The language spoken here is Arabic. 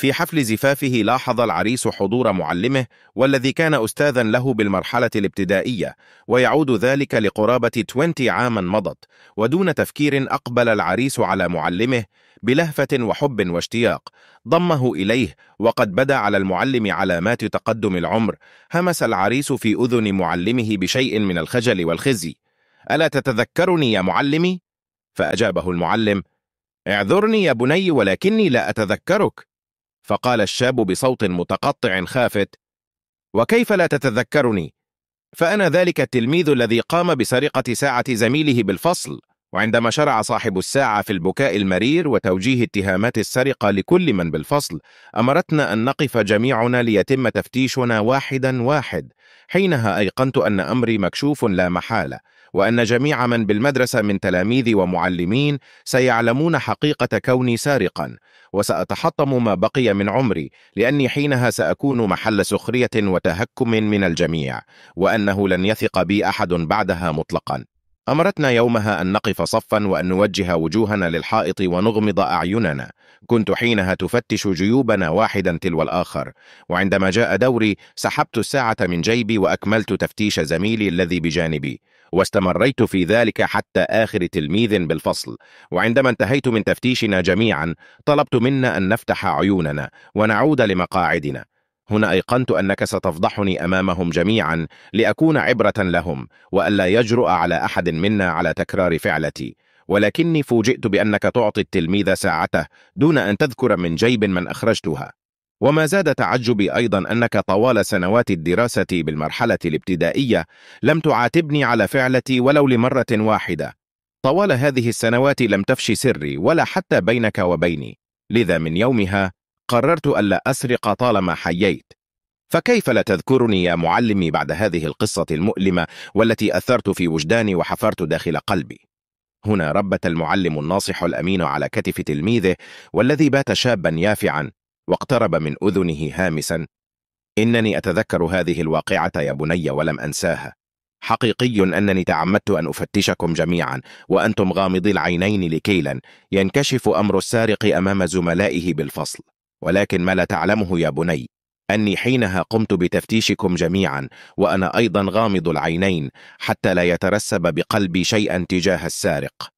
في حفل زفافه لاحظ العريس حضور معلمه والذي كان أستاذا له بالمرحلة الابتدائية ويعود ذلك لقرابة 20 عاما مضت ودون تفكير أقبل العريس على معلمه بلهفة وحب واشتياق ضمه إليه وقد بدا على المعلم علامات تقدم العمر همس العريس في أذن معلمه بشيء من الخجل والخزي ألا تتذكرني يا معلمي؟ فأجابه المعلم اعذرني يا بني ولكني لا أتذكرك فقال الشاب بصوت متقطع خافت وكيف لا تتذكرني فأنا ذلك التلميذ الذي قام بسرقة ساعة زميله بالفصل وعندما شرع صاحب الساعة في البكاء المرير وتوجيه اتهامات السرقة لكل من بالفصل، أمرتنا أن نقف جميعنا ليتم تفتيشنا واحدا واحد، حينها أيقنت أن أمري مكشوف لا محالة، وأن جميع من بالمدرسة من تلاميذ ومعلمين سيعلمون حقيقة كوني سارقا، وسأتحطم ما بقي من عمري، لأني حينها سأكون محل سخرية وتهكم من الجميع، وأنه لن يثق بي أحد بعدها مطلقا. أمرتنا يومها أن نقف صفا وأن نوجه وجوهنا للحائط ونغمض أعيننا كنت حينها تفتش جيوبنا واحدا تلو الآخر وعندما جاء دوري سحبت الساعة من جيبي وأكملت تفتيش زميلي الذي بجانبي واستمريت في ذلك حتى آخر تلميذ بالفصل وعندما انتهيت من تفتيشنا جميعا طلبت منا أن نفتح عيوننا ونعود لمقاعدنا هنا أيقنت أنك ستفضحني أمامهم جميعا لأكون عبرة لهم وألا يجرؤ على أحد منا على تكرار فعلتي ولكني فوجئت بأنك تعطي التلميذ ساعته دون أن تذكر من جيب من أخرجتها وما زاد تعجبي أيضا أنك طوال سنوات الدراسة بالمرحلة الابتدائية لم تعاتبني على فعلتي ولو لمرة واحدة طوال هذه السنوات لم تفش سري ولا حتى بينك وبيني لذا من يومها قررت ألا أسرق طالما حييت فكيف لا تذكرني يا معلمي بعد هذه القصة المؤلمة والتي أثرت في وجداني وحفرت داخل قلبي هنا ربت المعلم الناصح الأمين على كتف تلميذه والذي بات شابا يافعا واقترب من أذنه هامسا إنني أتذكر هذه الواقعة يا بني ولم أنساها حقيقي أنني تعمدت أن أفتشكم جميعا وأنتم غامضي العينين لكيلا ينكشف أمر السارق أمام زملائه بالفصل ولكن ما لا تعلمه يا بني أني حينها قمت بتفتيشكم جميعا وأنا أيضا غامض العينين حتى لا يترسب بقلبي شيئا تجاه السارق